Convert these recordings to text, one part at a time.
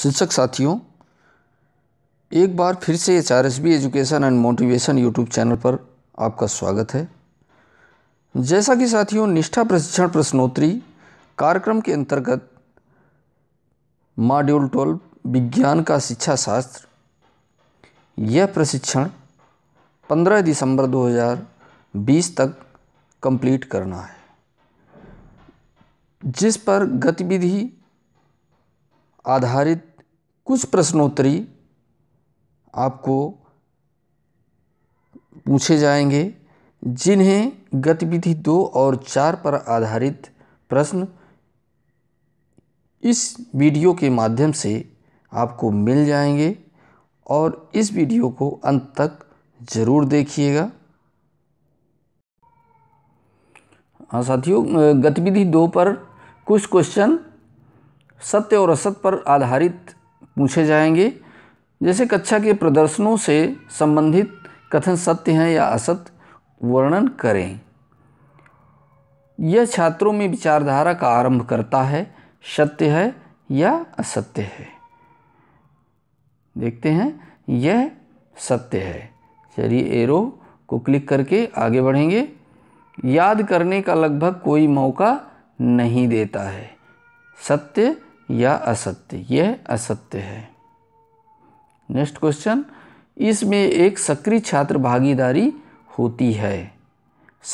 शिक्षक साथियों एक बार फिर से H R S B education and motivation YouTube channel पर आपका स्वागत है जैसा कि साथियों निष्ठा प्रशिक्षण प्रश्नोत्तरी कार्यक्रम के अंतर्गत मॉड्यूल ट्वेल्व विज्ञान का शिक्षा शास्त्र यह प्रशिक्षण 15 दिसंबर 2020 तक कंप्लीट करना है जिस पर गतिविधि आधारित कुछ प्रश्नोत्तरी आपको पूछे जाएंगे जिन्हें गतिविधि दो और चार पर आधारित प्रश्न इस वीडियो के माध्यम से आपको मिल जाएंगे और इस वीडियो को अंत तक ज़रूर देखिएगा हाँ साथियों गतिविधि दो पर कुछ क्वेश्चन सत्य और असत पर आधारित पूछे जाएंगे जैसे कक्षा के प्रदर्शनों से संबंधित कथन सत्य हैं या असत वर्णन करें यह छात्रों में विचारधारा का आरंभ करता है सत्य है या असत्य है देखते हैं यह सत्य है चलिए एरो को क्लिक करके आगे बढ़ेंगे याद करने का लगभग कोई मौका नहीं देता है सत्य या असत्य यह असत्य है नेक्स्ट क्वेश्चन इसमें एक सक्रिय छात्र भागीदारी होती है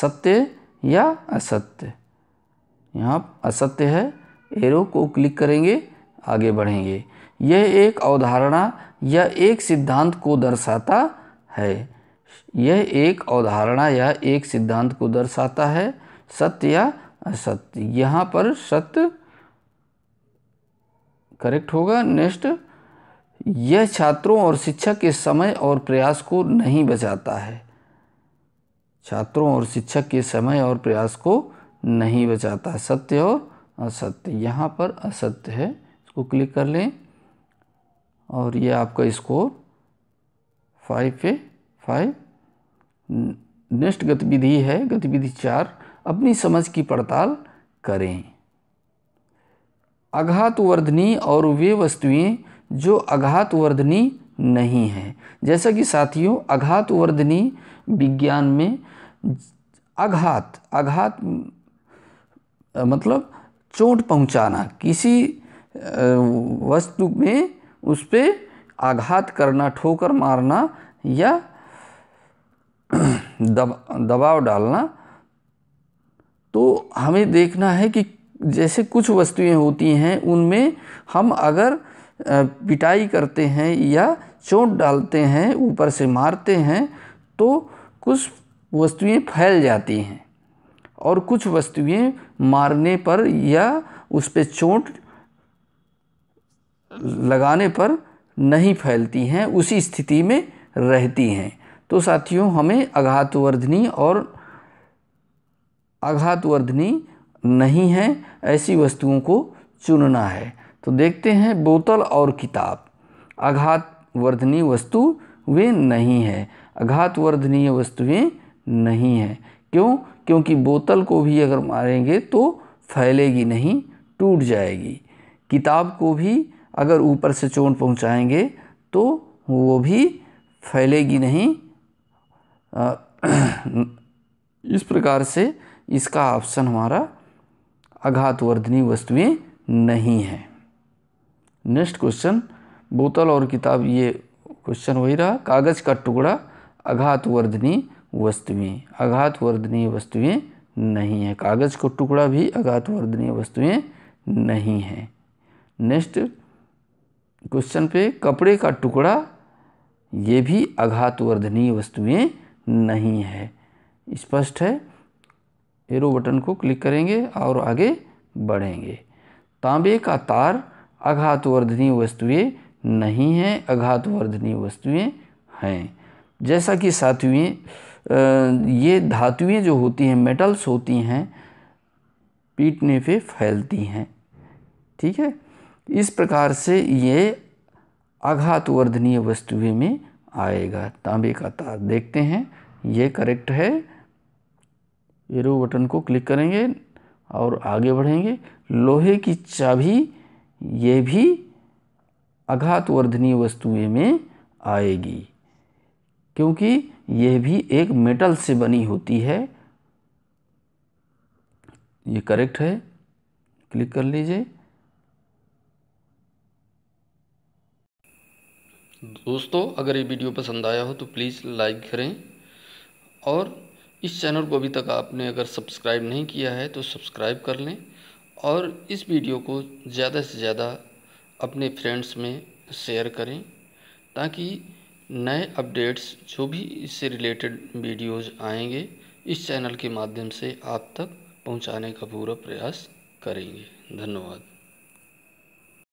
सत्य या असत्य यहाँ असत्य है एरो को क्लिक करेंगे आगे बढ़ेंगे यह एक अवधारणा या एक सिद्धांत को दर्शाता है यह एक अवधारणा या एक सिद्धांत को दर्शाता है सत्य या असत्य यहाँ पर सत्य करेक्ट होगा नेक्स्ट यह छात्रों और शिक्षक के समय और प्रयास को नहीं बचाता है छात्रों और शिक्षक के समय और प्रयास को नहीं बचाता सत्य और असत्य यहाँ पर असत्य है इसको क्लिक कर लें और यह आपका स्कोर फाइव पे फाइव नेक्स्ट गतिविधि है गतिविधि चार अपनी समझ की पड़ताल करें आघातवर्धनी और वे वस्तुएं जो आघातवर्धनी नहीं हैं जैसा कि साथियों आघातवर्धनी विज्ञान में आघात आघात मतलब चोट पहुंचाना किसी वस्तु में उस पर आघात करना ठोकर मारना या दब दबाव डालना तो हमें देखना है कि जैसे कुछ वस्तुएं होती हैं उनमें हम अगर पिटाई करते हैं या चोट डालते हैं ऊपर से मारते हैं तो कुछ वस्तुएं फैल जाती हैं और कुछ वस्तुएं मारने पर या उस पर चोट लगाने पर नहीं फैलती हैं उसी स्थिति में रहती हैं तो साथियों हमें आघातवर्धनी और आघातवर्धनी नहीं है ऐसी वस्तुओं को चुनना है तो देखते हैं बोतल और किताब आघात वर्धनीय वस्तु वे नहीं है आघात वर्धनीय वस्तुएं नहीं हैं क्यों क्योंकि बोतल को भी अगर मारेंगे तो फैलेगी नहीं टूट जाएगी किताब को भी अगर ऊपर से चोट पहुंचाएंगे तो वो भी फैलेगी नहीं इस प्रकार से इसका ऑप्शन हमारा आघातवर्धनी वस्तुएं नहीं हैं नेक्स्ट क्वेश्चन बोतल और किताब ये क्वेश्चन वही रहा कागज़ का टुकड़ा आघातवर्धनी वस्तुएं आघातवर्धनीय वस्तुएं नहीं है कागज़ का टुकड़ा भी आघातवर्धनीय वस्तुएं नहीं है नेक्स्ट क्वेश्चन पे कपड़े का टुकड़ा ये भी आघातवर्धनीय वस्तुएं नहीं है स्पष्ट है एरो बटन को क्लिक करेंगे और आगे बढ़ेंगे तांबे का तार आघातवर्धनीय वस्तुएं नहीं हैं आघातवर्धनीय वस्तुएं हैं जैसा कि सातवीं ये धातुएं जो होती हैं मेटल्स होती हैं पीटने पे फैलती हैं ठीक है इस प्रकार से ये आघातवर्धनीय वस्तुएं में आएगा तांबे का तार देखते हैं ये करेक्ट है एरो बटन को क्लिक करेंगे और आगे बढ़ेंगे लोहे की चाबी ये भी आघातवर्धनीय वस्तुएं में आएगी क्योंकि यह भी एक मेटल से बनी होती है ये करेक्ट है क्लिक कर लीजिए दोस्तों अगर ये वीडियो पसंद आया हो तो प्लीज़ लाइक करें और इस चैनल को अभी तक आपने अगर सब्सक्राइब नहीं किया है तो सब्सक्राइब कर लें और इस वीडियो को ज़्यादा से ज़्यादा अपने फ्रेंड्स में शेयर करें ताकि नए अपडेट्स जो भी इससे रिलेटेड वीडियोज आएंगे इस चैनल के माध्यम से आप तक पहुंचाने का पूरा प्रयास करेंगे धन्यवाद